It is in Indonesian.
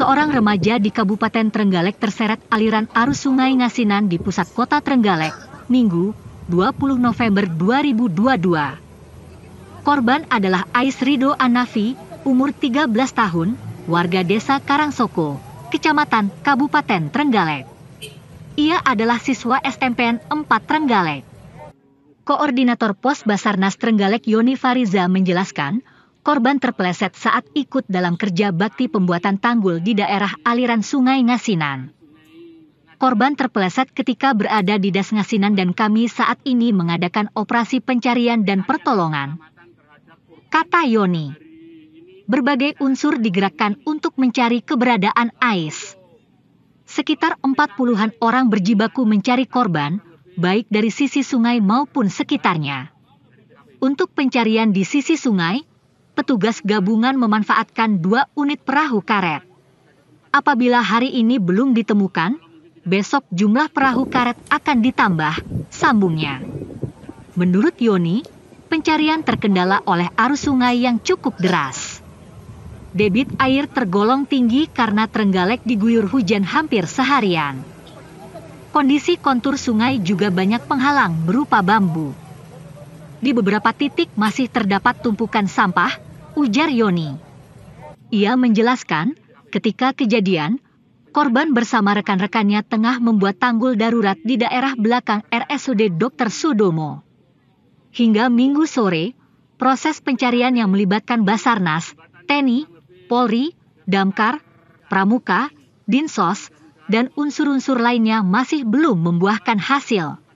seorang remaja di Kabupaten Trenggalek terseret aliran arus sungai Ngasinan di pusat kota Trenggalek, Minggu, 20 November 2022. Korban adalah Ais Rido Anafi, umur 13 tahun, warga desa Karangsoko, Kecamatan Kabupaten Trenggalek. Ia adalah siswa SMPN 4 Trenggalek. Koordinator Pos Basarnas Trenggalek Yoni Fariza menjelaskan, korban terpeleset saat ikut dalam kerja bakti pembuatan tanggul di daerah aliran sungai Ngasinan. Korban terpeleset ketika berada di das Ngasinan dan kami saat ini mengadakan operasi pencarian dan pertolongan. Kata Yoni. Berbagai unsur digerakkan untuk mencari keberadaan Ais. Sekitar empat puluhan orang berjibaku mencari korban, baik dari sisi sungai maupun sekitarnya. Untuk pencarian di sisi sungai, petugas gabungan memanfaatkan dua unit perahu karet. Apabila hari ini belum ditemukan, besok jumlah perahu karet akan ditambah, sambungnya. Menurut Yoni, pencarian terkendala oleh arus sungai yang cukup deras. Debit air tergolong tinggi karena terenggalek diguyur hujan hampir seharian. Kondisi kontur sungai juga banyak penghalang berupa bambu. Di beberapa titik masih terdapat tumpukan sampah, ujar Yoni. Ia menjelaskan, ketika kejadian, korban bersama rekan-rekannya tengah membuat tanggul darurat di daerah belakang RSUD Dr. Sudomo. Hingga minggu sore, proses pencarian yang melibatkan Basarnas, TNI, Polri, Damkar, Pramuka, Dinsos, dan unsur-unsur lainnya masih belum membuahkan hasil.